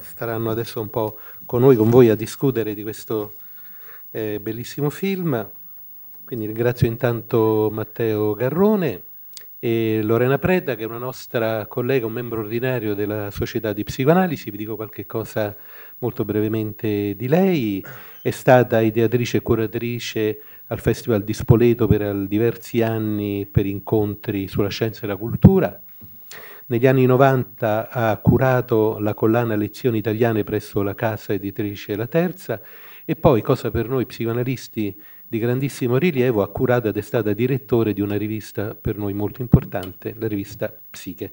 staranno adesso un po' con noi, con voi a discutere di questo eh, bellissimo film. Quindi ringrazio intanto Matteo Garrone e Lorena Preda, che è una nostra collega, un membro ordinario della Società di Psicoanalisi. Vi dico qualche cosa molto brevemente di lei. È stata ideatrice e curatrice al Festival di Spoleto per diversi anni per incontri sulla scienza e la cultura negli anni 90 ha curato la collana Lezioni italiane presso la casa editrice La Terza e poi, cosa per noi psicoanalisti di grandissimo rilievo, ha curato ed è stata direttore di una rivista per noi molto importante, la rivista Psiche.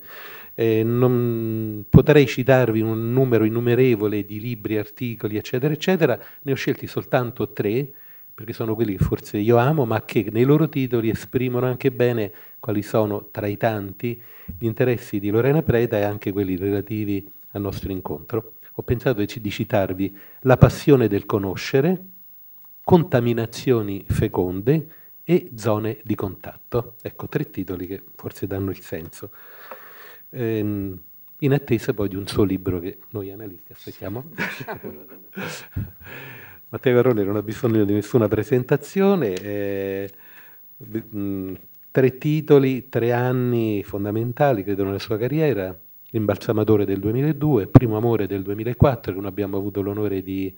Eh, non, potrei citarvi un numero innumerevole di libri, articoli, eccetera, eccetera, ne ho scelti soltanto tre, perché sono quelli che forse io amo, ma che nei loro titoli esprimono anche bene quali sono, tra i tanti, gli interessi di Lorena Preda e anche quelli relativi al nostro incontro. Ho pensato di citarvi La passione del conoscere, Contaminazioni feconde e Zone di contatto. Ecco, tre titoli che forse danno il senso. Ehm, in attesa poi di un suo libro che noi analisti aspettiamo. Matteo Garone non ha bisogno di nessuna presentazione. Eh, Tre titoli, tre anni fondamentali, credo, nella sua carriera. L'imbalsamatore del 2002, Primo Amore del 2004, che noi abbiamo avuto l'onore di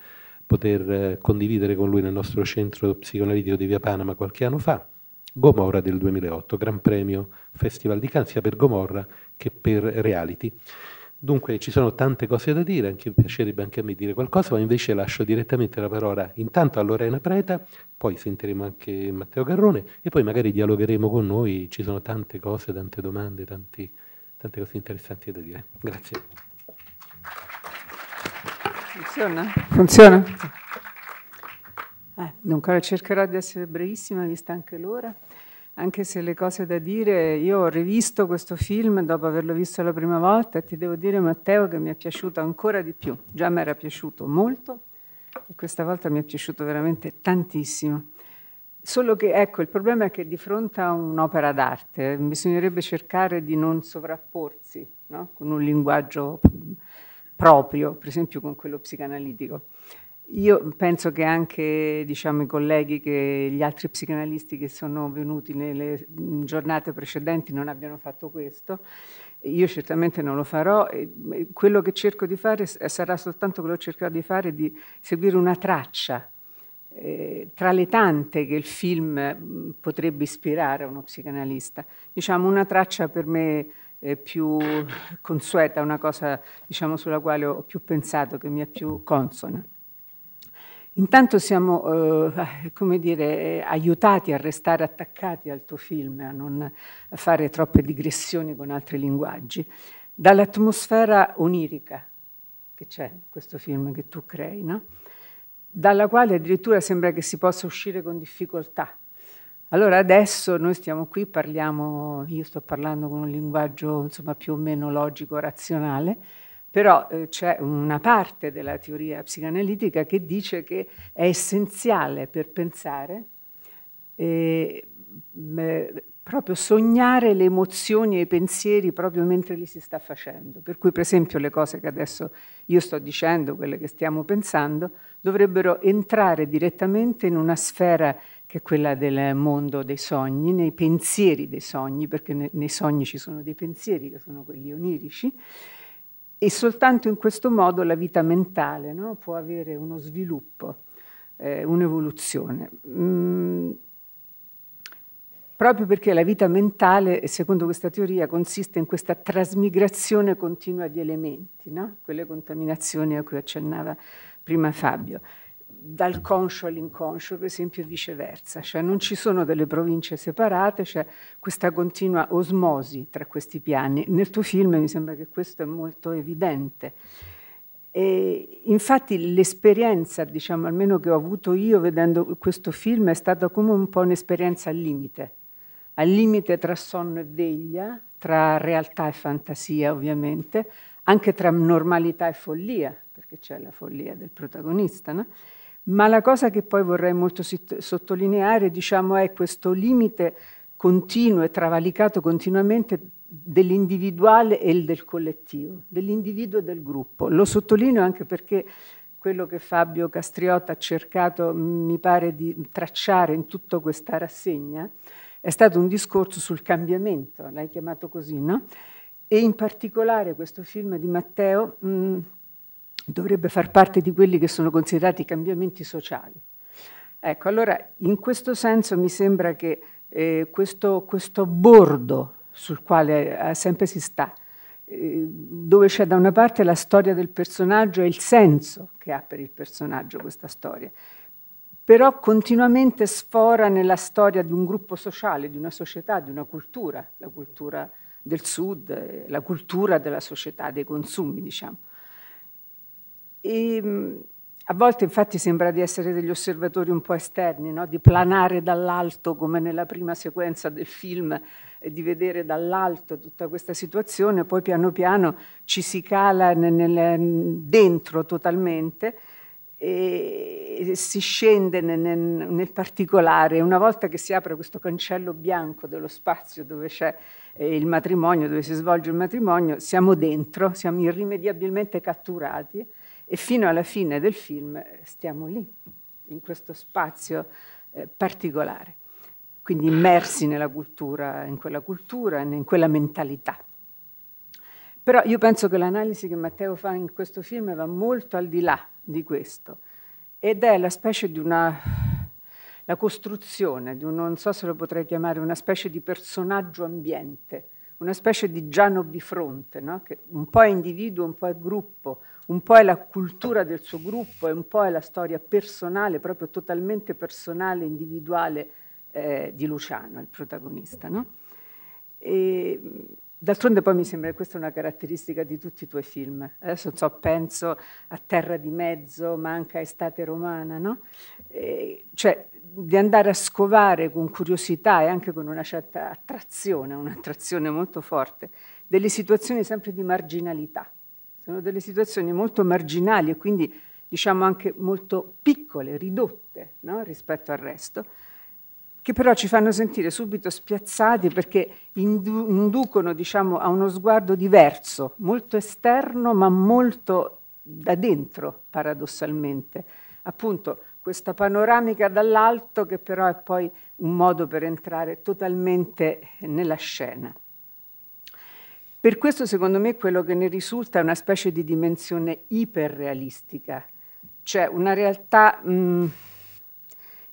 poter eh, condividere con lui nel nostro centro psicoanalitico di Via Panama qualche anno fa. Gomorra del 2008, Gran Premio Festival di Cannes, sia per Gomorra che per Reality. Dunque ci sono tante cose da dire, anche, piacerebbe anche a me dire qualcosa, ma invece lascio direttamente la parola intanto a Lorena Preta, poi sentiremo anche Matteo Garrone e poi magari dialogheremo con noi, ci sono tante cose, tante domande, tanti, tante cose interessanti da dire. Grazie. Funziona? Funziona? Eh, dunque, cercherò di essere brevissima, vista anche l'ora anche se le cose da dire, io ho rivisto questo film dopo averlo visto la prima volta e ti devo dire Matteo che mi è piaciuto ancora di più, già mi era piaciuto molto e questa volta mi è piaciuto veramente tantissimo. Solo che ecco, il problema è che di fronte a un'opera d'arte bisognerebbe cercare di non sovrapporsi no? con un linguaggio proprio, per esempio con quello psicanalitico. Io penso che anche diciamo, i colleghi, che, gli altri psicanalisti che sono venuti nelle giornate precedenti non abbiano fatto questo. Io certamente non lo farò. Quello che cerco di fare sarà soltanto quello che cercherò di fare, di seguire una traccia eh, tra le tante che il film mm, potrebbe ispirare a uno psicanalista. Diciamo una traccia per me più consueta, una cosa diciamo, sulla quale ho più pensato, che mi è più consona. Intanto siamo, eh, eh, come dire, aiutati a restare attaccati al tuo film, a non fare troppe digressioni con altri linguaggi, dall'atmosfera onirica che c'è in questo film che tu crei, no? dalla quale addirittura sembra che si possa uscire con difficoltà. Allora adesso noi stiamo qui, parliamo, io sto parlando con un linguaggio insomma, più o meno logico, razionale, però eh, c'è una parte della teoria psicoanalitica che dice che è essenziale per pensare eh, beh, proprio sognare le emozioni e i pensieri proprio mentre li si sta facendo. Per cui, per esempio, le cose che adesso io sto dicendo, quelle che stiamo pensando, dovrebbero entrare direttamente in una sfera che è quella del mondo dei sogni, nei pensieri dei sogni, perché nei sogni ci sono dei pensieri che sono quelli onirici, e soltanto in questo modo la vita mentale no, può avere uno sviluppo, eh, un'evoluzione. Mm, proprio perché la vita mentale, secondo questa teoria, consiste in questa trasmigrazione continua di elementi, no? quelle contaminazioni a cui accennava prima Fabio dal conscio all'inconscio, per esempio, viceversa, cioè non ci sono delle province separate, c'è cioè questa continua osmosi tra questi piani. Nel tuo film mi sembra che questo è molto evidente. E infatti l'esperienza, diciamo, almeno che ho avuto io vedendo questo film, è stata come un po' un'esperienza al limite, al limite tra sonno e veglia, tra realtà e fantasia ovviamente, anche tra normalità e follia, perché c'è la follia del protagonista, no? Ma la cosa che poi vorrei molto sottolineare diciamo, è questo limite continuo e travalicato continuamente dell'individuale e del collettivo, dell'individuo e del gruppo. Lo sottolineo anche perché quello che Fabio Castriotta ha cercato, mi pare, di tracciare in tutta questa rassegna è stato un discorso sul cambiamento, l'hai chiamato così, no? E in particolare questo film di Matteo mh, dovrebbe far parte di quelli che sono considerati cambiamenti sociali. Ecco, allora in questo senso mi sembra che eh, questo, questo, bordo sul quale eh, sempre si sta, eh, dove c'è da una parte la storia del personaggio e il senso che ha per il personaggio questa storia, però continuamente sfora nella storia di un gruppo sociale, di una società, di una cultura, la cultura del sud, eh, la cultura della società, dei consumi, diciamo. E, ehm, a volte infatti sembra di essere degli osservatori un po' esterni, no? di planare dall'alto come nella prima sequenza del film e di vedere dall'alto tutta questa situazione, poi piano piano ci si cala nel, nel, dentro totalmente e si scende nel, nel, particolare. Una volta che si apre questo cancello bianco dello spazio dove c'è eh, il matrimonio, dove si svolge il matrimonio, siamo dentro, siamo irrimediabilmente catturati e fino alla fine del film eh, stiamo lì, in questo spazio eh, particolare, quindi immersi nella cultura, in quella cultura, in quella mentalità. Però io penso che l'analisi che Matteo fa in questo film va molto al di là di questo ed è la specie di una la costruzione di un, non so se lo potrei chiamare, una specie di personaggio ambiente, una specie di Giano Bifronte, no? che un po' è individuo, un po' è gruppo, un po' è la cultura del suo gruppo e un po' è la storia personale, proprio totalmente personale, individuale eh, di Luciano, il protagonista. No? E, d'altronde poi mi sembra che questa è una caratteristica di tutti i tuoi film. Adesso so, penso a Terra di Mezzo, ma anche a Estate Romana, no? e, cioè di andare a scovare con curiosità e anche con una certa attrazione, un'attrazione molto forte, delle situazioni sempre di marginalità sono delle situazioni molto marginali e quindi diciamo anche molto piccole, ridotte no? rispetto al resto, che però ci fanno sentire subito spiazzati perché inducono diciamo, a uno sguardo diverso, molto esterno ma molto da dentro paradossalmente. Appunto questa panoramica dall'alto che però è poi un modo per entrare totalmente nella scena. Per questo secondo me quello che ne risulta è una specie di dimensione iperrealistica, cioè una realtà mh, mm,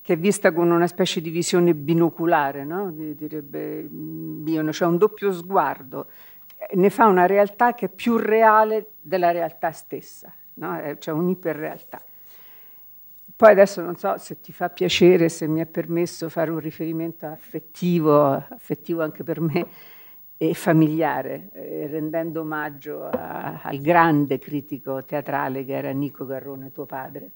che è vista con una specie di visione binoculare, no? direbbe Bion, mm, cioè un doppio sguardo, ne fa una realtà che è più reale della realtà stessa, no? cioè un'iperrealtà. Poi adesso non so se ti fa piacere, se mi è permesso fare un riferimento affettivo, affettivo anche per me, e familiare, eh, rendendo omaggio a, al grande critico teatrale che era Nico Garrone, tuo padre.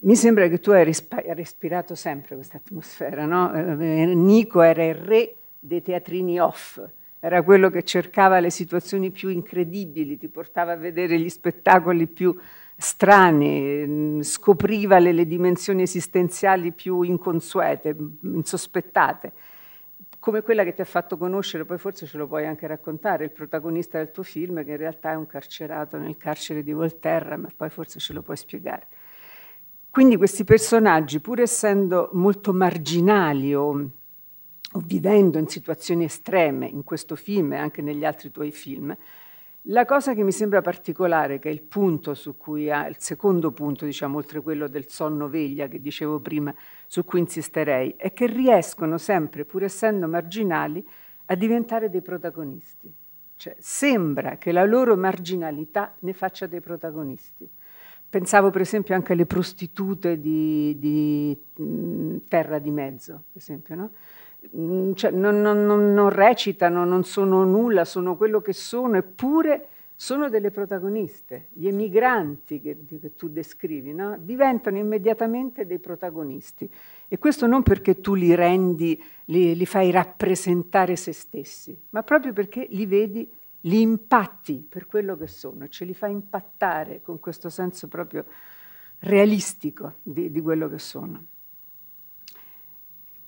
Mi sembra che tu hai respirato sempre questa atmosfera, no? Eh, eh, Nico era il re dei teatrini off, era quello che cercava le situazioni più incredibili, ti portava a vedere gli spettacoli più strani, mm, scopriva le, le dimensioni esistenziali più inconsuete, mm, insospettate come quella che ti ha fatto conoscere, poi forse ce lo puoi anche raccontare, il protagonista del tuo film che in realtà è un carcerato nel carcere di Volterra, ma poi forse ce lo puoi spiegare. Quindi questi personaggi, pur essendo molto marginali o, o vivendo in situazioni estreme in questo film e anche negli altri tuoi film, la cosa che mi sembra particolare, che è il punto su cui ha, il secondo punto, diciamo, oltre quello del sonno veglia che dicevo prima, su cui insisterei, è che riescono sempre, pur essendo marginali, a diventare dei protagonisti. Cioè, sembra che la loro marginalità ne faccia dei protagonisti. Pensavo per esempio anche alle prostitute di, di Terra di Mezzo, per esempio, no? Mm, cioè, non, non, non, recitano, non sono nulla, sono quello che sono, eppure sono delle protagoniste. Gli emigranti che, che tu descrivi no? diventano immediatamente dei protagonisti. E questo non perché tu li rendi, li, li fai rappresentare se stessi, ma proprio perché li vedi, li impatti per quello che sono, ce li fa impattare con questo senso proprio realistico di, di quello che sono.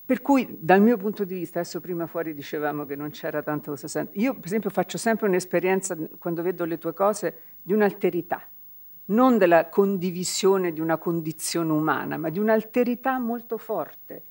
Per cui dal mio punto di vista, adesso prima fuori dicevamo che non c'era tanto cosa sento, io per esempio faccio sempre un'esperienza quando vedo le tue cose di un'alterità, non della condivisione di una condizione umana, ma di un'alterità molto forte.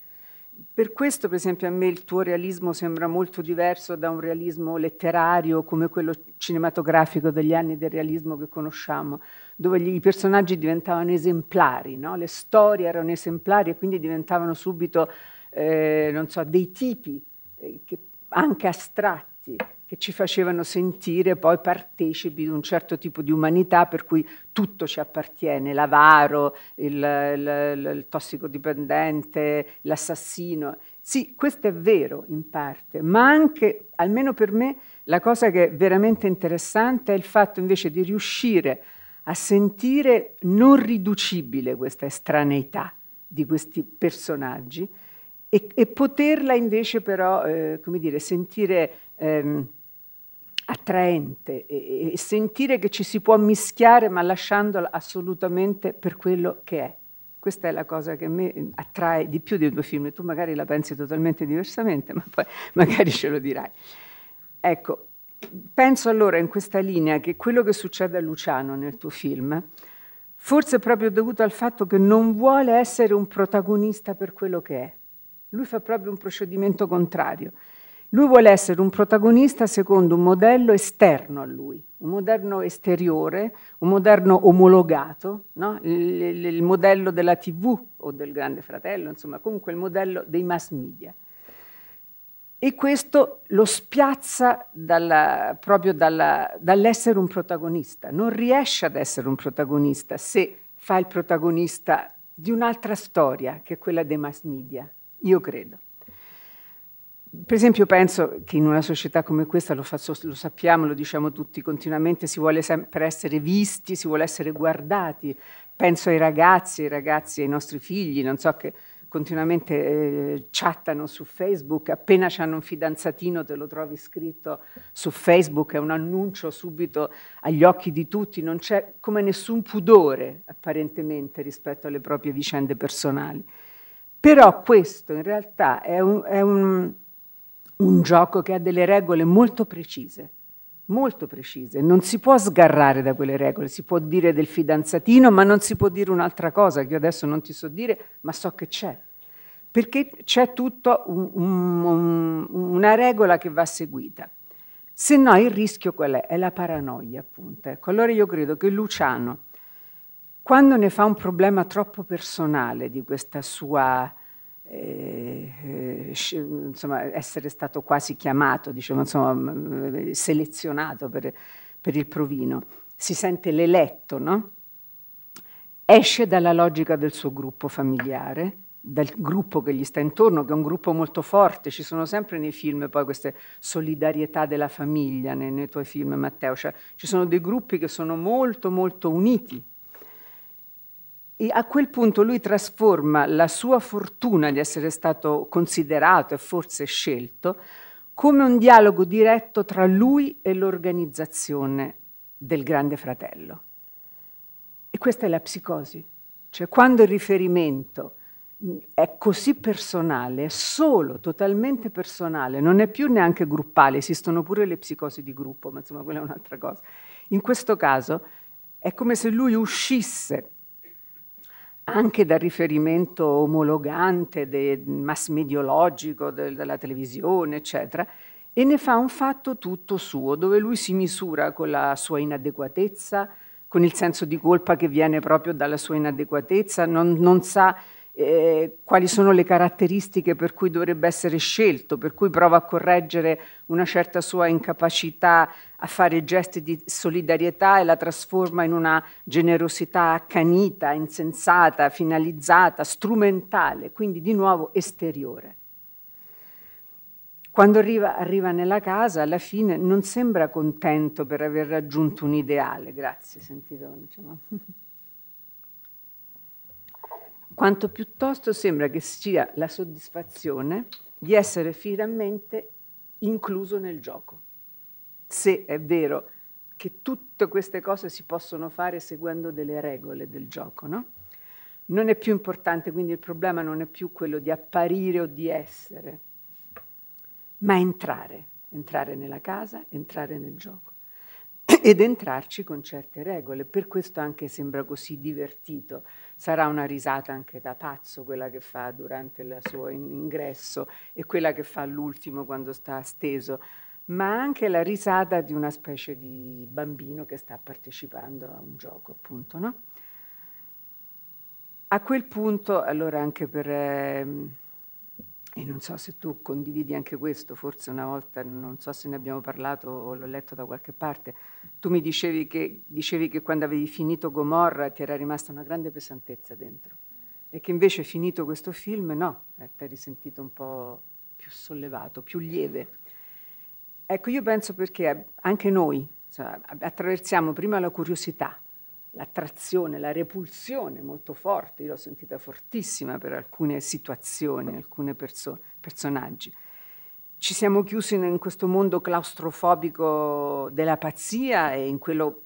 Per questo per esempio a me il tuo realismo sembra molto diverso da un realismo letterario come quello cinematografico degli anni del realismo che conosciamo, dove gli, i personaggi diventavano esemplari, no? le storie erano esemplari e quindi diventavano subito eh, so, dei tipi eh, che, anche astratti che ci facevano sentire poi partecipi di un certo tipo di umanità per cui tutto ci appartiene, l'avaro, il, il, il, il tossicodipendente, l'assassino. Sì, questo è vero in parte, ma anche, almeno per me, la cosa che è veramente interessante è il fatto invece di riuscire a sentire non riducibile questa estraneità di questi personaggi, e, e poterla invece però, eh, come dire, sentire ehm, attraente e, e sentire che ci si può mischiare ma lasciandola assolutamente per quello che è. Questa è la cosa che a me ehm, attrae di più dei due film. Tu magari la pensi totalmente diversamente, ma poi magari ce lo dirai. Ecco, penso allora in questa linea che quello che succede a Luciano nel tuo film, forse è proprio dovuto al fatto che non vuole essere un protagonista per quello che è. Lui fa proprio un procedimento contrario. Lui vuole essere un protagonista secondo un modello esterno a lui, un modello esteriore, un modello omologato, no? il, il, il, modello della TV o del Grande Fratello, insomma, comunque il modello dei mass media. E questo lo spiazza dalla, proprio dall'essere un protagonista. Non riesce ad essere un protagonista se fa il protagonista di un'altra storia che è quella dei mass media, io credo. Per esempio penso che in una società come questa, lo, faccio, lo sappiamo, lo diciamo tutti continuamente, si vuole sempre essere visti, si vuole essere guardati. Penso ai ragazzi, ai ragazzi, ai nostri figli, non so che continuamente eh, chattano su Facebook, appena hanno un fidanzatino te lo trovi scritto su Facebook, è un annuncio subito agli occhi di tutti, non c'è come nessun pudore apparentemente rispetto alle proprie vicende personali. Però questo in realtà è, un, è un, un gioco che ha delle regole molto precise molto precise, non si può sgarrare da quelle regole, si può dire del fidanzatino, ma non si può dire un'altra cosa che io adesso non ti so dire, ma so che c'è, perché c'è tutta un, un, una regola che va seguita. Se no il rischio qual è? È la paranoia, appunto. Ecco, allora io credo che Luciano, quando ne fa un problema troppo personale di questa sua eh, eh insomma, essere stato quasi chiamato, diciamo, insomma, selezionato per, per il provino, si sente l'eletto, no? esce dalla logica del suo gruppo familiare, dal gruppo che gli sta intorno, che è un gruppo molto forte, ci sono sempre nei film poi queste solidarietà della famiglia, nei, nei tuoi film Matteo, cioè, ci sono dei gruppi che sono molto molto uniti e a quel punto lui trasforma la sua fortuna di essere stato considerato e forse scelto come un dialogo diretto tra lui e l'organizzazione del Grande Fratello. E questa è la psicosi, cioè quando il riferimento mm, è così personale, è solo, totalmente personale, non è più neanche gruppale, esistono pure le psicosi di gruppo, ma insomma quella è un'altra cosa. In questo caso è come se lui uscisse anche dal riferimento omologante, de, mass mediologico de, della televisione, eccetera, e ne fa un fatto tutto suo, dove lui si misura con la sua inadeguatezza, con il senso di colpa che viene proprio dalla sua inadeguatezza, non, non sa eh, quali sono le caratteristiche per cui dovrebbe essere scelto, per cui prova a correggere una certa sua incapacità a fare gesti di solidarietà e la trasforma in una generosità accanita, insensata, finalizzata, strumentale, quindi di nuovo esteriore. Quando arriva, arriva nella casa, alla fine non sembra contento per aver raggiunto un ideale. Grazie, sentito. Diciamo. quanto piuttosto sembra che sia la soddisfazione di essere finalmente incluso nel gioco. Se è vero che tutte queste cose si possono fare seguendo delle regole del gioco, no? Non è più importante, quindi il problema non è più quello di apparire o di essere, ma entrare, entrare nella casa, entrare nel gioco. ed entrarci con certe regole. Per questo anche sembra così divertito. Sarà una risata anche da pazzo quella che fa durante il suo ingresso e quella che fa all'ultimo quando sta steso, ma anche la risata di una specie di bambino che sta partecipando a un gioco, appunto, no? A quel punto, allora anche per... Eh, e non so se tu condividi anche questo, forse una volta, non so se ne abbiamo parlato o l'ho letto da qualche parte, tu mi dicevi che, dicevi che quando avevi finito Gomorra ti era rimasta una grande pesantezza dentro e che invece finito questo film no, eh, ti eri sentito un po' più sollevato, più lieve. Ecco, io penso perché anche noi cioè, attraversiamo prima la curiosità, l'attrazione, la repulsione molto forte, io l'ho sentita fortissima per alcune situazioni, alcuni perso personaggi ci siamo chiusi in questo mondo claustrofobico della pazzia e in quello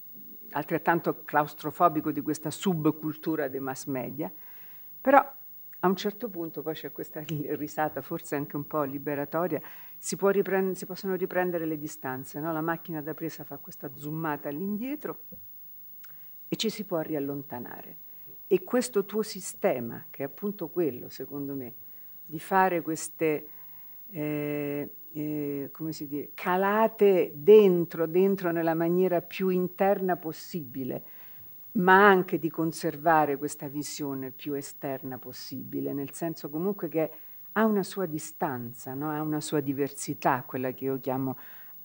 altrettanto claustrofobico di questa subcultura dei mass media, però a un certo punto poi c'è questa risata, forse anche un po' liberatoria, si, riprend- si possono riprendere le distanze, no? la macchina da presa fa questa zoomata all'indietro e ci si può riallontanare. E questo tuo sistema, che è appunto quello, secondo me, di fare queste eh, eh, come si dice, calate dentro, dentro nella maniera più interna possibile, ma anche di conservare questa visione più esterna possibile, nel senso comunque che ha una sua distanza, no? ha una sua diversità, quella che io chiamo,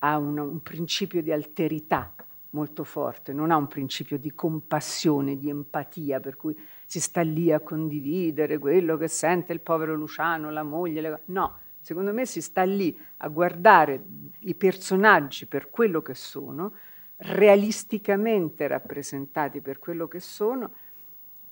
ha un, un principio di alterità molto forte, non ha un principio di compassione, di empatia, per cui si sta lì a condividere quello che sente il povero Luciano, la moglie, le... no, Secondo me si sta lì a guardare i personaggi per quello che sono, realisticamente rappresentati per quello che sono,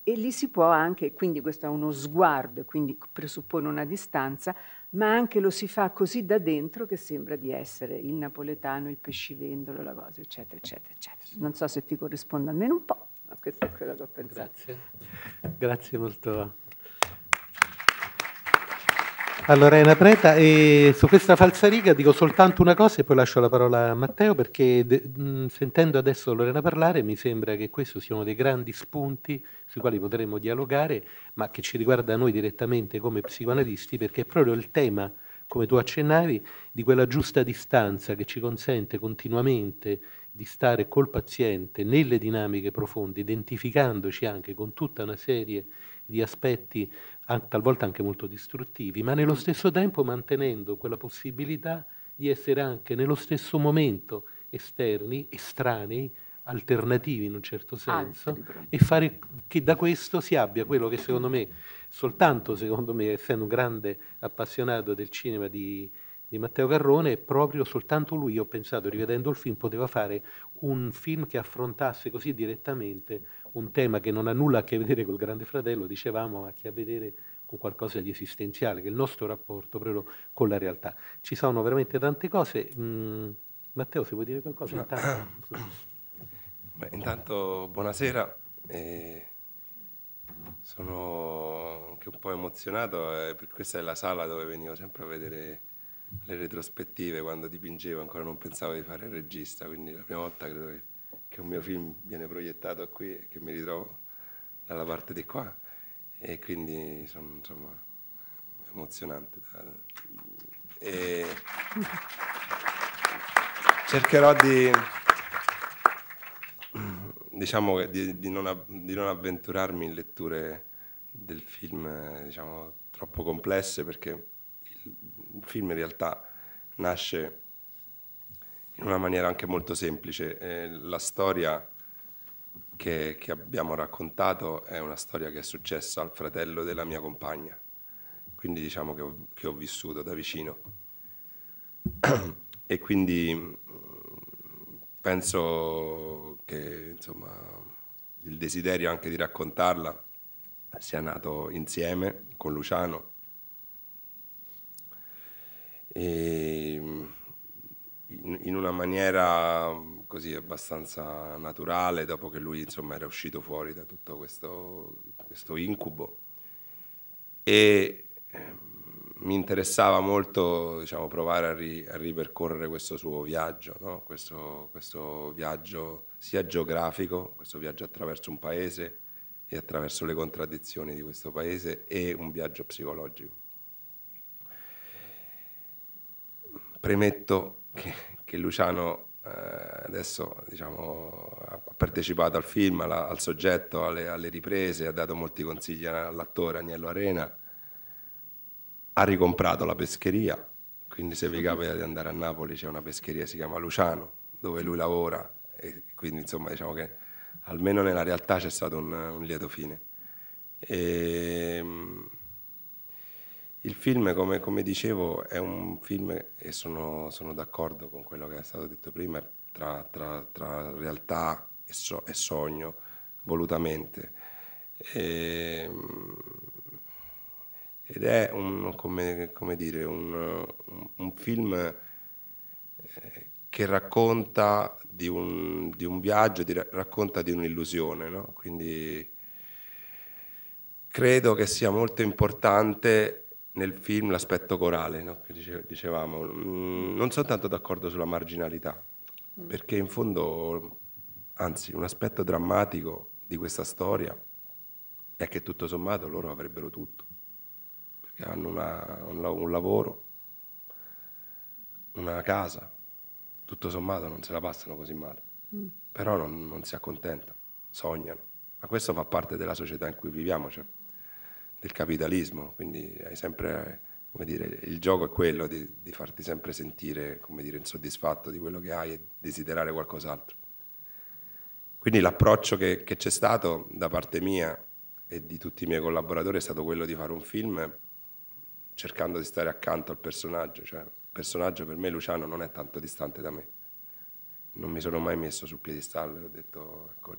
e lì si può anche, quindi questo è uno sguardo, quindi presuppone una distanza, ma anche lo si fa così da dentro che sembra di essere il napoletano, il pescivendolo, la cosa, eccetera, eccetera, eccetera. Non so se ti corrisponde almeno un po', ma questa è quella che ho pensato. Grazie, grazie molto a Lorena Preta e su questa falsariga dico soltanto una cosa e poi lascio la parola a Matteo perché mh, sentendo adesso Lorena parlare mi sembra che questo sia uno dei grandi spunti sui quali potremmo dialogare ma che ci riguarda noi direttamente come psicoanalisti perché è proprio il tema come tu accennavi di quella giusta distanza che ci consente continuamente di stare col paziente nelle dinamiche profonde identificandoci anche con tutta una serie di aspetti talvolta anche molto distruttivi, ma nello stesso tempo mantenendo quella possibilità di essere anche nello stesso momento esterni, estranei, alternativi in un certo senso Altri, e fare che da questo si abbia quello che secondo me, soltanto secondo me, essendo un grande appassionato del cinema di, di Matteo Garrone, proprio soltanto lui, ho pensato, rivedendo il film, poteva fare un film che affrontasse così direttamente un tema che non ha nulla a che vedere col Grande Fratello, dicevamo, ma ha a che vedere con qualcosa di esistenziale, che è il nostro rapporto proprio con la realtà. Ci sono veramente tante cose. Mm, Matteo, se vuoi dire qualcosa? Intanto, Beh, intanto buonasera. Eh, sono anche un po' emozionato, eh, questa è la sala dove venivo sempre a vedere le retrospettive quando dipingevo, ancora non pensavo di fare il regista, quindi la prima volta credo che un mio film viene proiettato qui e che mi ritrovo dalla parte di qua e quindi sono insomma emozionante. E cercherò di diciamo di, di, non, di, non, avventurarmi in letture del film diciamo troppo complesse perché il film in realtà nasce in una maniera anche molto semplice. Eh, la storia che, che, abbiamo raccontato è una storia che è successa al fratello della mia compagna, quindi diciamo che ho, che ho vissuto da vicino. e quindi mm, penso che insomma, il desiderio anche di raccontarla sia nato insieme con Luciano. E, mm, in una maniera così abbastanza naturale dopo che lui insomma, era uscito fuori da tutto questo, questo incubo e ehm, mi interessava molto diciamo, provare a, ri, a, ripercorrere questo suo viaggio, no? questo, questo, viaggio sia geografico, questo viaggio attraverso un paese e attraverso le contraddizioni di questo paese e un viaggio psicologico. Premetto che, che Luciano eh, adesso diciamo, ha partecipato al film, alla, al soggetto, alle, alle, riprese, ha dato molti consigli all'attore Agnello Arena, ha ricomprato la pescheria, quindi se vi mhm. capita di andare a Napoli c'è una pescheria, si chiama Luciano, dove lui lavora e quindi insomma diciamo che almeno nella realtà c'è stato un, un lieto fine. E, ehm, il film, come, come, dicevo, è un film, e sono, sono d'accordo con quello che è stato detto prima, tra, tra, tra realtà e, so, e, sogno, volutamente. E, ehm, ed è un, come, come dire, un, un, film eh, che racconta di un, di un viaggio, di, racconta di un'illusione, no? quindi credo che sia molto importante nel film l'aspetto corale no? che dicevamo. Mm, non sono tanto d'accordo sulla marginalità, perché in fondo, anzi, un aspetto drammatico di questa storia è che tutto sommato loro avrebbero tutto, perché hanno una, un, un lavoro, una casa, tutto sommato non se la passano così male, mm. però non, non si accontentano, sognano. Ma questo fa parte della società in cui viviamo, cioè del capitalismo, quindi hai sempre, come dire, il gioco è quello di, di farti sempre sentire, come dire, insoddisfatto di quello che hai e desiderare qualcos'altro. Quindi l'approccio che, che, c'è stato da parte mia e di tutti i miei collaboratori è stato quello di fare un film cercando di stare accanto al personaggio. Cioè, il personaggio per me, Luciano, non è tanto distante da me. Non mi sono mai messo sul piedistallo ho detto, ecco,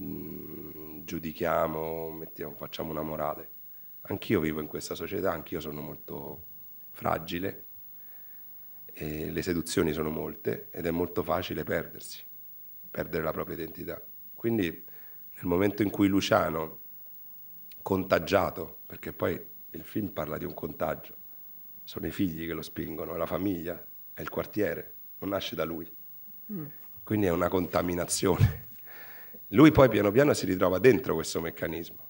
Mm, giudichiamo, mettiamo, facciamo una morale. Anch'io vivo in questa società, anch'io sono molto fragile, e le seduzioni sono molte ed è molto facile perdersi, perdere la propria identità. Quindi nel momento in cui Luciano, contagiato, perché poi il film parla di un contagio, sono i figli che lo spingono, è la famiglia, è il quartiere, non nasce da lui. Mm. Quindi è una contaminazione lui poi piano piano si ritrova dentro questo meccanismo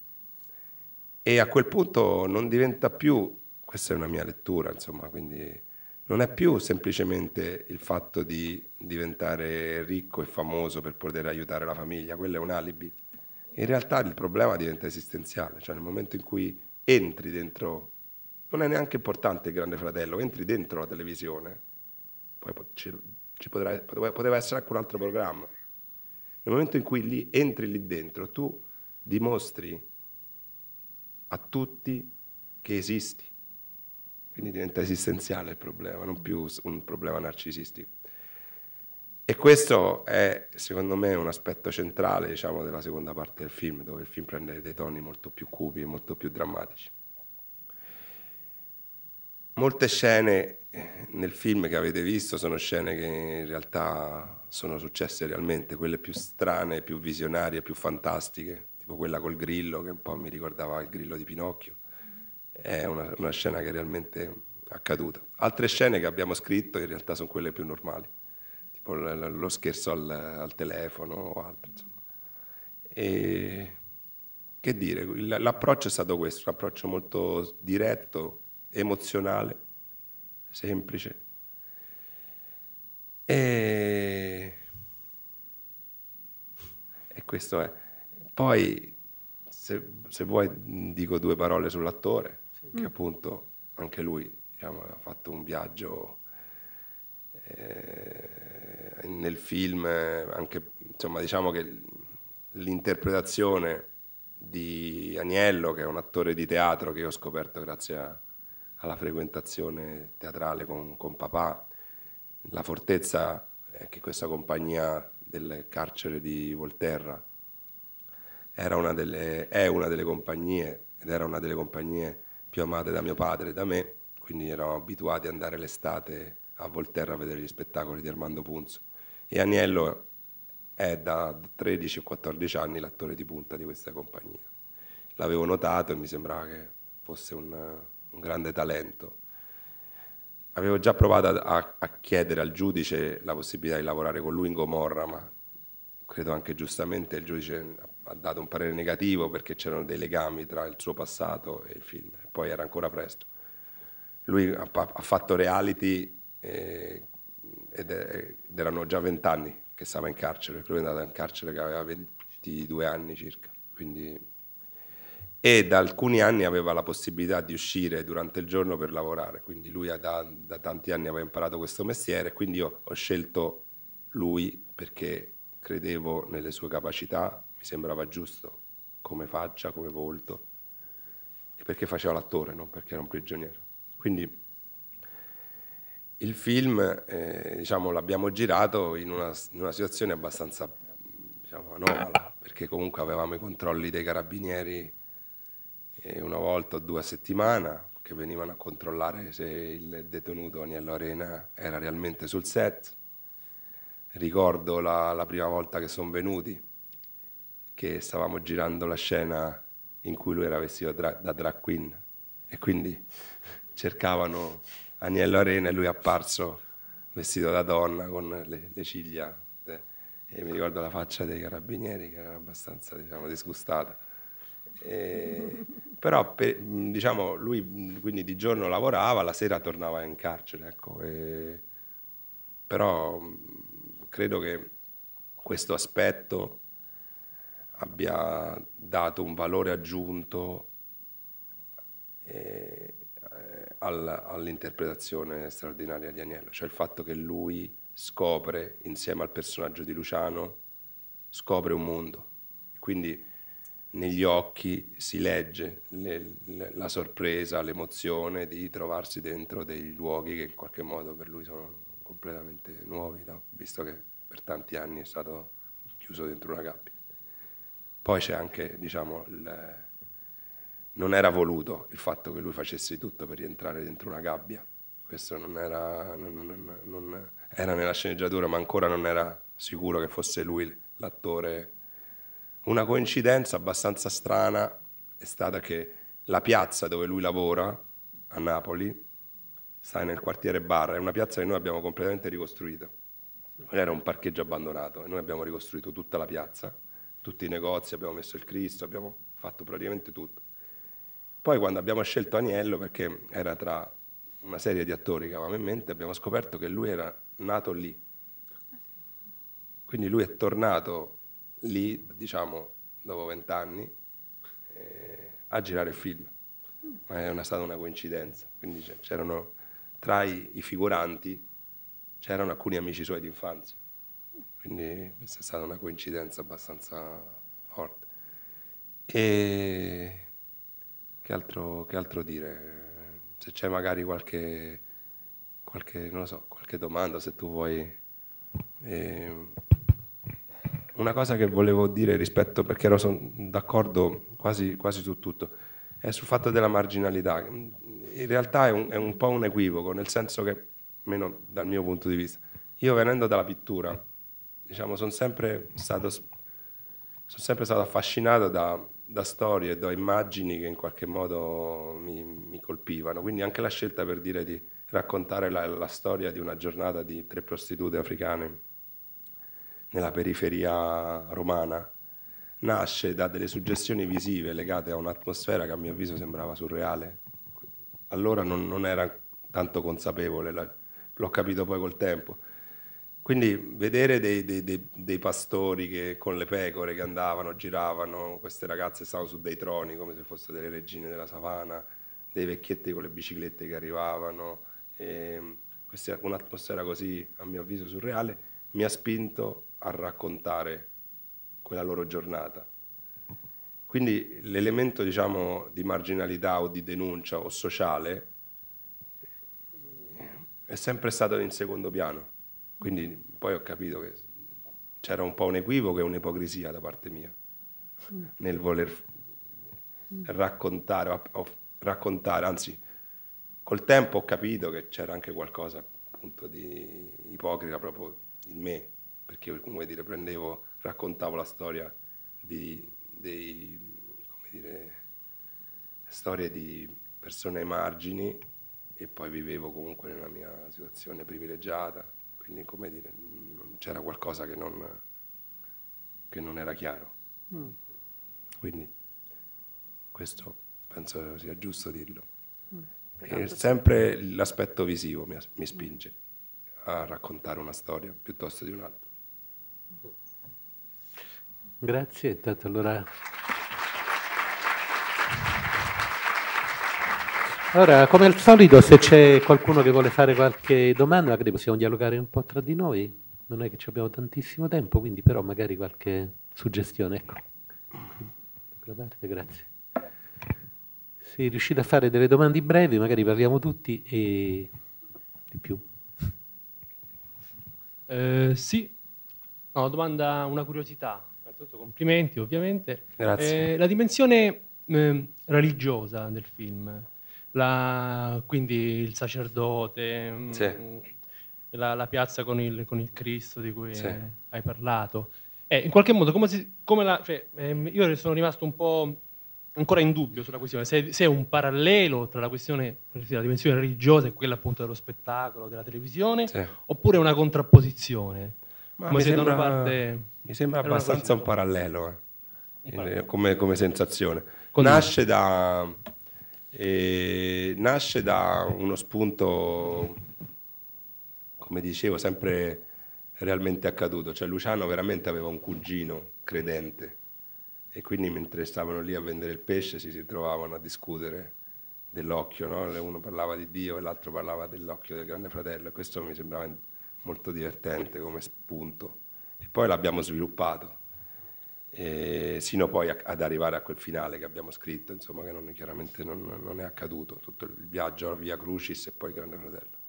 e a quel punto non diventa più, questa è una mia lettura, insomma, quindi non è più semplicemente il fatto di diventare ricco e famoso per poter aiutare la famiglia, quello è un alibi. In realtà il problema diventa esistenziale, cioè nel momento in cui entri dentro, non è neanche importante il grande fratello, entri dentro la televisione, poi ci, ci potrà, poteva essere anche un altro programma. Nel momento in cui lì, entri lì dentro, tu dimostri a tutti che esisti. Quindi diventa esistenziale il problema, non più un problema narcisistico. E questo è, secondo me, un aspetto centrale diciamo, della seconda parte del film, dove il film prende dei toni molto più cupi e molto più drammatici molte scene eh, nel film che avete visto sono scene che in realtà sono successe realmente, quelle più strane, più visionarie, più fantastiche, tipo quella col grillo che un po' mi ricordava il grillo di Pinocchio, è una, una scena che è realmente accaduta. Altre scene che abbiamo scritto in realtà sono quelle più normali, tipo lo scherzo al, al telefono o altro. Insomma. E, che dire, l'approccio è stato questo, un approccio molto diretto emozionale, semplice. E, e questo è. Poi, se, se, vuoi, dico due parole sull'attore, sì. che appunto anche lui diciamo, ha fatto un viaggio eh, nel film, anche, insomma, diciamo che l'interpretazione di Agnello, che è un attore di teatro che ho scoperto grazie a alla frequentazione teatrale con, con papà. La Fortezza, che questa compagnia del carcere di Volterra, era una delle, è una delle compagnie ed era una delle compagnie più amate da mio padre e da me, quindi eravamo abituati ad andare l'estate a Volterra a vedere gli spettacoli di Armando Punzo. E Agnello è da 13 o 14 anni l'attore di punta di questa compagnia. L'avevo notato e mi sembrava che fosse un, un grande talento. Avevo già provato a, a, chiedere al giudice la possibilità di lavorare con lui in Gomorra, ma credo anche giustamente il giudice ha dato un parere negativo perché c'erano dei legami tra il suo passato e il film, poi era ancora presto. Lui ha, ha fatto reality eh, ed, è, ed, erano già vent'anni che stava in carcere, perché lui è andato in carcere che aveva 22 anni circa, quindi e da alcuni anni aveva la possibilità di uscire durante il giorno per lavorare, quindi lui da, da tanti anni aveva imparato questo mestiere, quindi io ho scelto lui perché credevo nelle sue capacità, mi sembrava giusto come faccia, come volto, e perché faceva l'attore, non perché era un prigioniero. Quindi il film eh, diciamo, l'abbiamo girato in una, in una situazione abbastanza diciamo, anomala, perché comunque avevamo i controlli dei carabinieri una volta o due a settimana che venivano a controllare se il detenuto Agnello Arena era realmente sul set. Ricordo la, la prima volta che sono venuti, che stavamo girando la scena in cui lui era vestito da, da drag queen e quindi cercavano Agnello Arena e lui è apparso vestito da donna con le, le ciglia e mi ricordo la faccia dei carabinieri che era abbastanza diciamo, disgustata. E però per, diciamo, lui quindi di giorno lavorava, la sera tornava in carcere, ecco, e, però credo che questo aspetto abbia dato un valore aggiunto eh, eh all'interpretazione straordinaria di Agnello, cioè il fatto che lui scopre insieme al personaggio di Luciano, scopre un mondo. Quindi negli occhi si legge le, le, la sorpresa, l'emozione di trovarsi dentro dei luoghi che in qualche modo per lui sono completamente nuovi, no? visto che per tanti anni è stato chiuso dentro una gabbia. Poi c'è anche, diciamo, il, non era voluto il fatto che lui facesse tutto per rientrare dentro una gabbia, questo non era, non, non, non, era nella sceneggiatura, ma ancora non era sicuro che fosse lui l'attore una coincidenza abbastanza strana è stata che la piazza dove lui lavora, a Napoli, sta nel quartiere Barra, è una piazza che noi abbiamo completamente ricostruito. Era un parcheggio abbandonato e noi abbiamo ricostruito tutta la piazza, tutti i negozi, abbiamo messo il Cristo, abbiamo fatto praticamente tutto. Poi quando abbiamo scelto Agnello, perché era tra una serie di attori che avevamo in mente, abbiamo scoperto che lui era nato lì. Quindi lui è tornato lì, diciamo, dopo vent'anni, eh, a girare il film. Ma è una, stata una coincidenza. Quindi c'erano tra i, i figuranti c'erano alcuni amici suoi d'infanzia. Quindi questa è stata una coincidenza abbastanza forte. E che altro, che altro dire? Se c'è magari qualche, qualche, so, qualche, domanda, se tu vuoi. Eh, una cosa che volevo dire rispetto, perché ero d'accordo quasi, quasi, su tutto, è sul fatto della marginalità. In realtà è un, è un po' un equivoco, nel senso che, almeno dal mio punto di vista, io venendo dalla pittura, diciamo, sono sempre stato, son sempre stato affascinato da, da, storie, da immagini che in qualche modo mi, mi, colpivano. Quindi anche la scelta per dire di raccontare la, la storia di una giornata di tre prostitute africane nella periferia romana, nasce da delle suggestioni visive legate a un'atmosfera che a mio avviso sembrava surreale. Allora non, non era tanto consapevole, l'ho capito poi col tempo. Quindi vedere dei, dei, dei, dei, pastori che, con le pecore che andavano, giravano, queste ragazze stavano su dei troni come se fossero delle regine della savana, dei vecchietti con le biciclette che arrivavano, ehm, questa, un'atmosfera così a mio avviso surreale, mi ha spinto a raccontare quella loro giornata. Quindi l'elemento diciamo, di marginalità o di denuncia o sociale è sempre stato in secondo piano. Quindi poi ho capito che c'era un po' un equivoco e un'ipocrisia da parte mia nel voler raccontare, raccontare, anzi col tempo ho capito che c'era anche qualcosa appunto di ipocrita proprio in me, perché come dire, prendevo, raccontavo la storia di, dei, come dire, storie di persone ai margini e poi vivevo comunque nella mia situazione privilegiata, quindi come dire, c'era qualcosa che non, che non era chiaro. Mm. Quindi questo penso sia giusto dirlo. Mm. sempre l'aspetto visivo mi, mi spinge a raccontare una storia piuttosto di un'altra. Grazie, intanto allora... Allora, come al solito, se c'è qualcuno che vuole fare qualche domanda, magari possiamo dialogare un po' tra di noi. Non è che abbiamo tantissimo tempo, quindi però magari qualche suggestione. Ecco. Da Parte, grazie. Se riuscite a fare delle domande brevi, magari parliamo tutti e di più. Eh, sì, no, domanda, una curiosità innanzitutto complimenti ovviamente. Grazie. Eh, la dimensione eh, religiosa del film, la, quindi il sacerdote, mm, sì. mh, la, la, piazza con il, con il, Cristo di cui sì. hai parlato. Eh, in qualche modo, come si, come la, cioè, ehm, io sono rimasto un po' ancora in dubbio sulla questione, se, se è un parallelo tra la questione, la dimensione religiosa e quella appunto dello spettacolo, della televisione, sì. oppure una contrapposizione. Ma, ma mi, sembra, parte... mi sembra abbastanza un parallelo eh. eh come, come, sensazione. Nasce da, eh, nasce da uno spunto, come dicevo, sempre realmente accaduto. Cioè Luciano veramente aveva un cugino credente e quindi mentre stavano lì a vendere il pesce si, si trovavano a discutere dell'occhio, no? uno parlava di Dio e l'altro parlava dell'occhio del grande fratello e questo mi sembrava molto divertente come spunto. E poi l'abbiamo sviluppato eh, sino poi a, ad arrivare a quel finale che abbiamo scritto, insomma, che non, chiaramente non, non, è accaduto, tutto il viaggio via Crucis e poi Grande Fratello.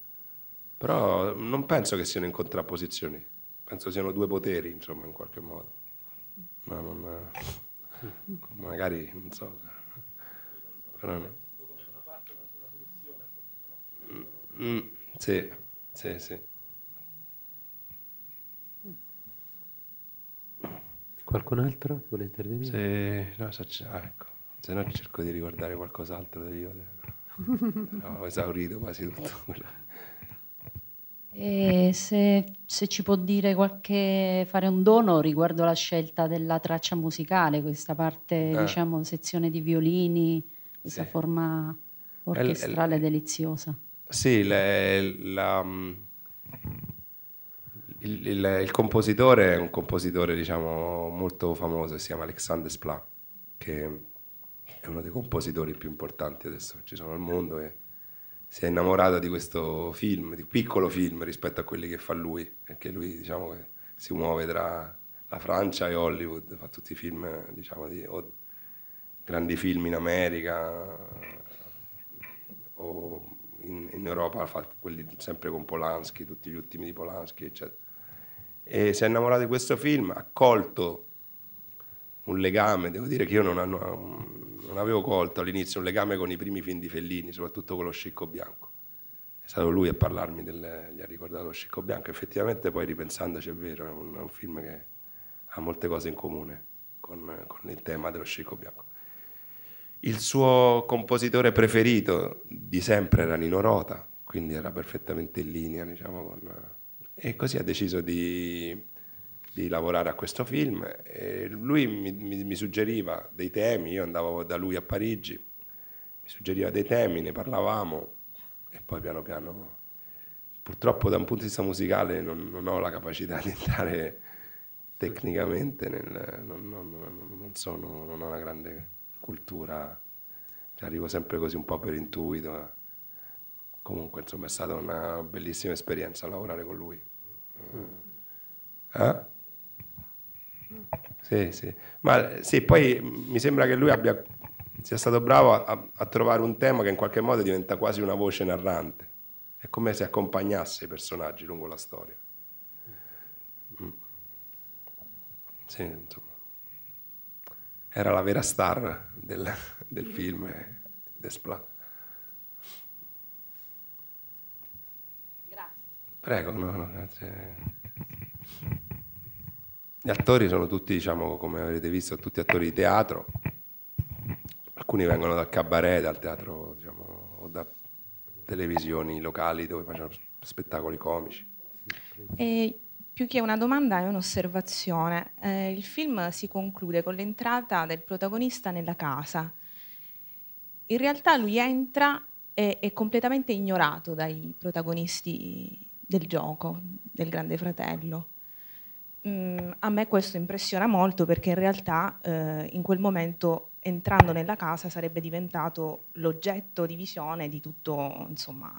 Però non penso che siano in contrapposizione, penso siano due poteri, insomma, in qualche modo. Ma non, magari, non so. Però, mm, mm, sì, sì, sì. Qualcun altro vuole intervenire? Se no, so, ah, ecco. Se no cerco di ricordare qualcos'altro da io. ho esaurito quasi tutto. E se, se, ci può dire qualche, fare un dono riguardo alla scelta della traccia musicale, questa parte, ah. diciamo, sezione di violini, questa sì. forma orchestrale l- deliziosa. Sì, la, la mm, il, il, il, compositore è un compositore diciamo, molto famoso, si chiama Alexandre Splat, che è uno dei compositori più importanti adesso che ci sono al mondo e si è innamorata di questo film, di piccolo film rispetto a quelli che fa lui, perché lui diciamo, si muove tra la Francia e Hollywood, fa tutti i film, diciamo, di, o grandi film in America o in, in Europa fa quelli sempre con Polanski, tutti gli ultimi di Polanski, eccetera e si è innamorato di questo film, ha colto un legame, devo dire che io non, non avevo colto all'inizio un legame con i primi film di Fellini, soprattutto con lo Scicco Bianco. È stato lui a parlarmi, del, gli ha ricordato lo Scicco Bianco, effettivamente poi ripensandoci è vero, è un, è un film che ha molte cose in comune con, con il tema dello Scicco Bianco. Il suo compositore preferito di sempre era Nino Rota, quindi era perfettamente in linea diciamo, con e così ha deciso di, di lavorare a questo film. E lui mi, mi, mi suggeriva dei temi, io andavo da lui a Parigi, mi suggeriva dei temi, ne parlavamo e poi piano piano purtroppo da un punto di vista musicale non, non ho la capacità di entrare tecnicamente, nel, non, non, non, sono, non ho una grande cultura, cioè, arrivo sempre così un po' per intuito comunque insomma è stata una bellissima esperienza lavorare con lui. Mm. Eh? Sì, sì. Ma sì, poi mi sembra che lui abbia, sia stato bravo a, a, trovare un tema che in qualche modo diventa quasi una voce narrante. È come se accompagnasse i personaggi lungo la storia. Mm. Sì, insomma. Era la vera star del, del film, Desplat. Eh, Prego, no, no, grazie. Gli attori sono tutti, diciamo, come avrete visto, tutti attori di teatro. Alcuni vengono dal cabaret, dal teatro, diciamo, o da televisioni locali dove facciano spettacoli comici. E più che una domanda è un'osservazione. Eh, il film si conclude con l'entrata del protagonista nella casa. In realtà lui entra e è completamente ignorato dai protagonisti del gioco, del grande fratello. Mm, a me questo impressiona molto perché in realtà eh, in quel momento entrando nella casa sarebbe diventato l'oggetto di visione di tutto, insomma,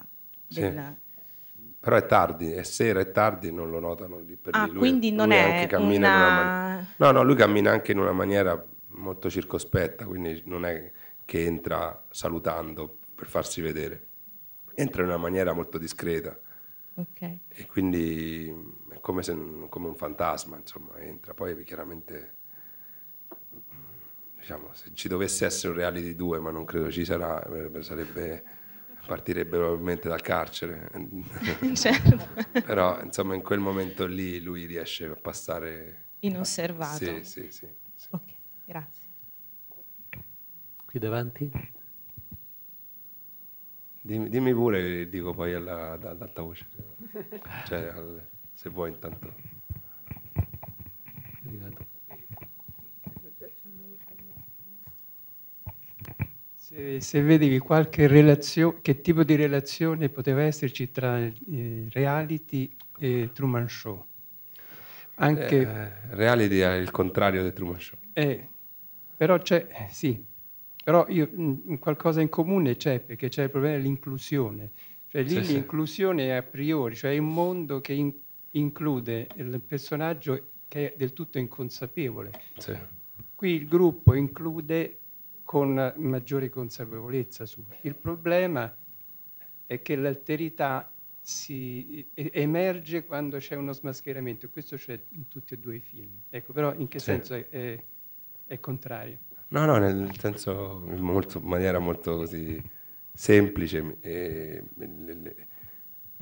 del... sì. Però è tardi, è sera, è tardi, non lo notano lì per ah, lì. Lui, quindi non è cammina una... man... No, no, lui cammina anche in una maniera molto circospetta, quindi non è che entra salutando per farsi vedere. Entra in una maniera molto discreta Okay. E quindi è come, se, come un fantasma, insomma, entra. Poi chiaramente, diciamo, se ci dovesse essere un reality 2, ma non credo ci sarà, eh, sarebbe, partirebbe probabilmente dal carcere. certo. Però, insomma, in quel momento lì lui riesce a passare... Inosservato. Sì, sì, sì. sì. Ok, grazie. Qui davanti. Dimmi, dimmi pure, dico poi alla, ad alta voce, cioè, al, se vuoi intanto. Se, se vedevi qualche relazione, che tipo di relazione poteva esserci tra eh, reality e Truman Show? Anche... Eh, reality è il contrario del Truman Show. Eh, però c'è, eh, sì, però io, mh, qualcosa in comune c'è perché c'è il problema dell'inclusione. Cioè lì sì, l'inclusione sì. è a priori, cioè è un mondo che in, include il personaggio che è del tutto inconsapevole. Sì. Qui il gruppo include con maggiore consapevolezza sua. Il problema è che l'alterità si emerge quando c'è uno smascheramento, questo c'è in tutti e due i film. Ecco, però in che senso è, è, è contrario? No, no, nel senso molto, in maniera molto così semplice. E,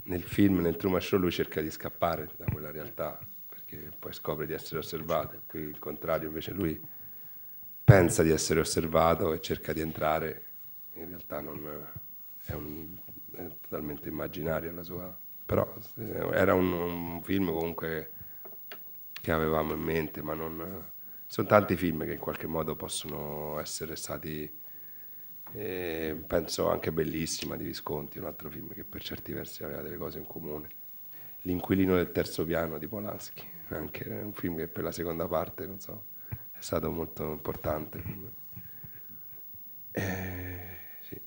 nel film, nel Truman Show, lui cerca di scappare da quella realtà perché poi scopre di essere osservato. Qui il contrario, invece, lui pensa di essere osservato e cerca di entrare. In realtà non è, un, è totalmente immaginaria la sua... Però eh, era un, un film comunque che avevamo in mente, ma non sono tanti film che in qualche modo possono essere stati, eh, penso anche Bellissima di Visconti, un altro film che per certi versi aveva delle cose in comune. L'inquilino del terzo piano di Polanski, anche un film che per la seconda parte so, è stato molto importante. Eh, sì,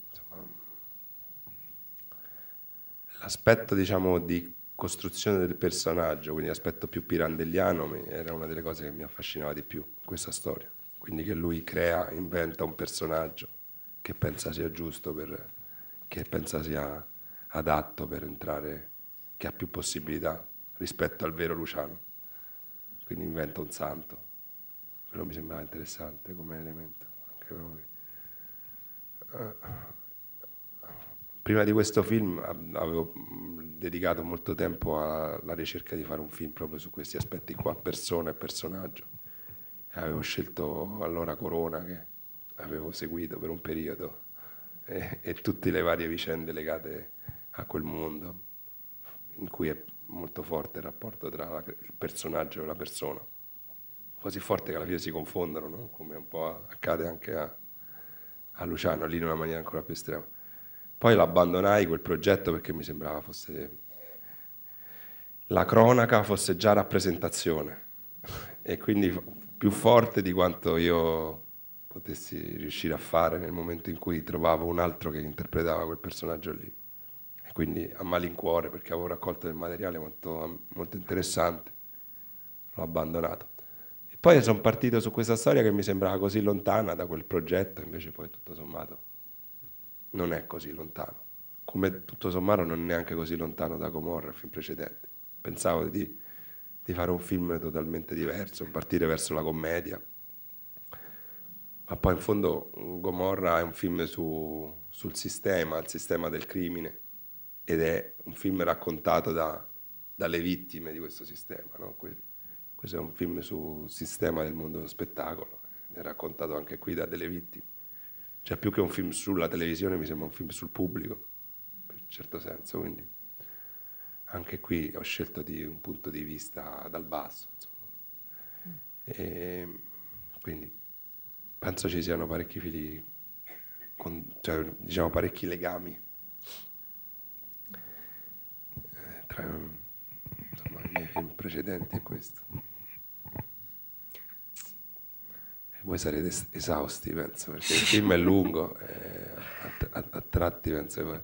l'aspetto diciamo, di costruzione del personaggio, quindi l'aspetto più pirandelliano era una delle cose che mi affascinava di più in questa storia. Quindi che lui crea, inventa un personaggio che pensa sia giusto, per, che pensa sia adatto per entrare, che ha più possibilità rispetto al vero Luciano. Quindi inventa un santo. Quello mi sembrava interessante come elemento. Anche proprio. Eh, prima di questo film avevo mm, dedicato molto tempo alla ricerca di fare un film proprio su questi aspetti qua, persona e personaggio. Avevo scelto allora Corona che avevo seguito per un periodo e, e tutte le varie vicende legate a quel mondo in cui è molto forte il rapporto tra la, il personaggio e la persona. Così forte che alla fine si confondono, no? come un po' accade anche a, a Luciano, lì in una maniera ancora più estrema. Poi l'abbandonai quel progetto perché mi sembrava fosse la cronaca fosse già rappresentazione e quindi più forte di quanto io potessi riuscire a fare nel momento in cui trovavo un altro che interpretava quel personaggio lì. E quindi a malincuore perché avevo raccolto del materiale molto, molto interessante, l'ho abbandonato. E poi sono partito su questa storia che mi sembrava così lontana da quel progetto, invece poi tutto sommato non è così lontano, come tutto sommato non è neanche così lontano da Gomorra, il film precedente. Pensavo di, di fare un film totalmente diverso, partire verso la commedia, ma poi in fondo Gomorra è un film su, sul sistema, il sistema del crimine, ed è un film raccontato da, dalle vittime di questo sistema. No? Questo è un film sul sistema del mondo dello spettacolo, è raccontato anche qui da delle vittime. Cioè più che un film sulla televisione mi sembra un film sul pubblico, in certo senso, quindi anche qui ho scelto di un punto di vista dal basso. Mm. E, ehm, quindi penso ci siano parecchi fili, con, cioè, diciamo parecchi legami eh, tra insomma, i miei film precedenti e questo. voi sarete esausti, penso, perché il film è lungo, eh, a, a, a, tratti penso che...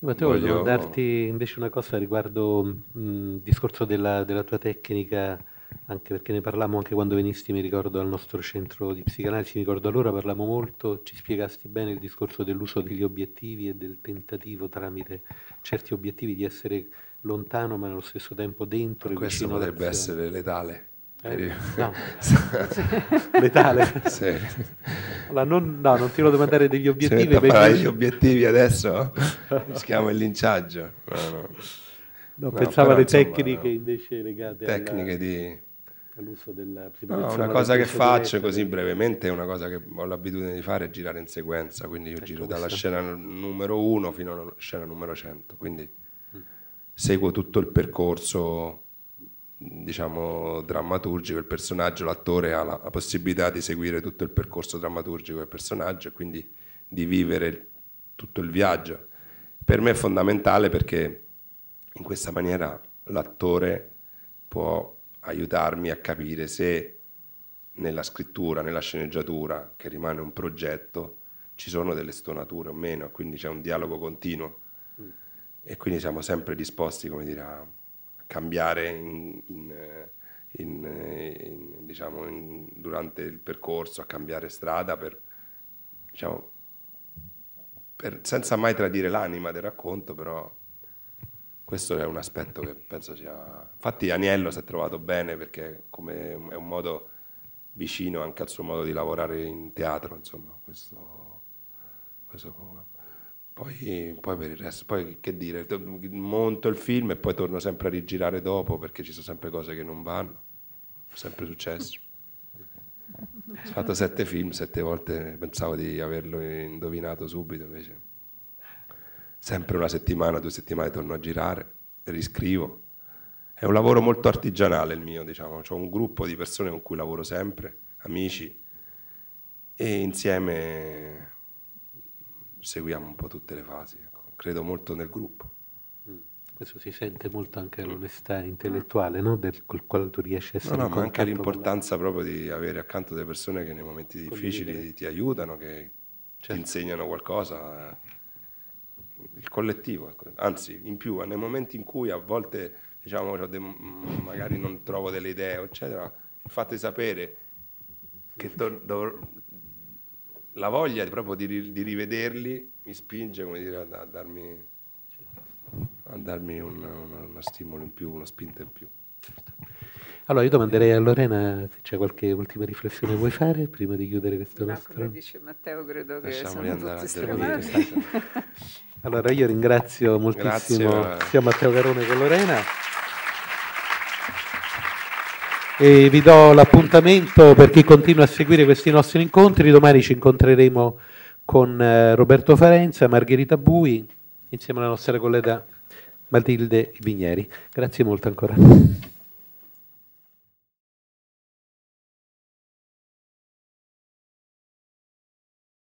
Matteo, voglio darti invece una cosa riguardo mh, il discorso della, della, tua tecnica, anche perché ne parlavamo anche quando venisti, mi ricordo, al nostro centro di psicanalisi, mi ricordo allora, parlavamo molto, ci spiegasti bene il discorso dell'uso degli obiettivi e del tentativo tramite certi obiettivi di essere lontano ma nello stesso tempo dentro. Questo potrebbe essere letale. Eh, eh, no. Letale. Sì. Allora, non, no, non ti voglio domandare degli obiettivi. Se perché... gli obiettivi adesso rischiamo il linciaggio. No, no. no pensavo alle tecniche invece legate tecniche alla... di... all'uso della No, una cosa che faccio diretta, così brevemente è una cosa che ho l'abitudine di fare è girare in sequenza, quindi io è ecco giro questo. dalla scena numero 1 fino alla scena numero 100, quindi mm. seguo tutto il percorso diciamo, drammaturgico, il personaggio, l'attore ha la, la, possibilità di seguire tutto il percorso drammaturgico del personaggio e quindi di vivere tutto il viaggio. Per me è fondamentale perché in questa maniera l'attore può aiutarmi a capire se nella scrittura, nella sceneggiatura, che rimane un progetto, ci sono delle stonature o meno, quindi c'è un dialogo continuo mm. e quindi siamo sempre disposti, come dire, a cambiare in, in, eh, eh, in, diciamo, durante il percorso, a cambiare strada per, diciamo, per, senza mai tradire l'anima del racconto, però questo è un aspetto che penso sia... Infatti Aniello si è trovato bene perché è un modo vicino anche al suo modo di lavorare in teatro, insomma, questo, questo poi, poi, per il resto, poi che dire, monto il film e poi torno sempre a rigirare dopo perché ci sono sempre cose che non vanno, sempre successo. Ho fatto sette film, sette volte pensavo di averlo indovinato subito, invece sempre una settimana, due settimane torno a girare, riscrivo. È un lavoro molto artigianale il mio, diciamo, ho un gruppo di persone con cui lavoro sempre, amici, e insieme seguiamo un po' tutte le fasi. Ecco. Credo molto nel gruppo. Mm. Questo si sente molto anche l'onestà intellettuale no? del col quale tu riesci a essere. No, no ma anche l'importanza con... proprio di avere accanto delle persone che nei momenti difficili Convivere. ti aiutano, che certo. ti insegnano qualcosa. Eh. Il collettivo, ecco. anzi, in più, eh, nei momenti in cui a volte diciamo, magari non trovo delle idee, eccetera, il sapere che do, do, la voglia proprio di, di rivederli mi spinge dire, a, a, darmi, a darmi un, un, uno stimolo in più, una spinta in più. Allora io domanderei a Lorena se c'è qualche ultima riflessione che vuoi fare prima di chiudere questo no, nostro... Come dice Matteo credo che siamo tutti stremati. allora io ringrazio moltissimo Grazie. Eh. sia Matteo Carone che Lorena e vi do l'appuntamento per chi continua a seguire questi nostri incontri. Domani ci incontreremo con eh, Roberto Farenza, Margherita Bui, insieme alla nostra collega Matilde Vigneri. Grazie molto ancora.